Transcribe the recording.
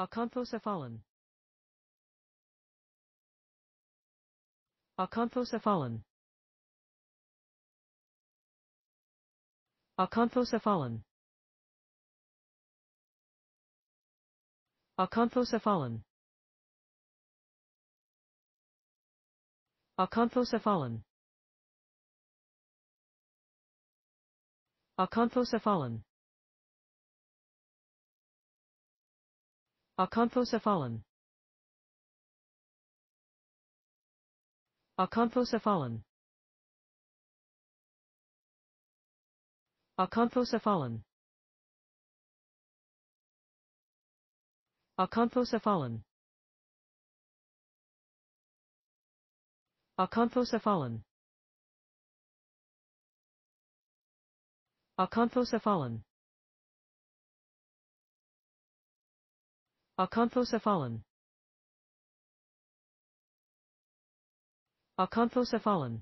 Acanthosephalon. Acanthosephalon. Acanthosephalon. Acanthosephalon. Acanthosephalon. Acanthosephalon. Aconfocephalon. Aconfocephalon. Aconfocephalon. Aconfocephalon. Aconfocephalon. Aconfocephalon. Aconfocephalon. Aconfocephalon.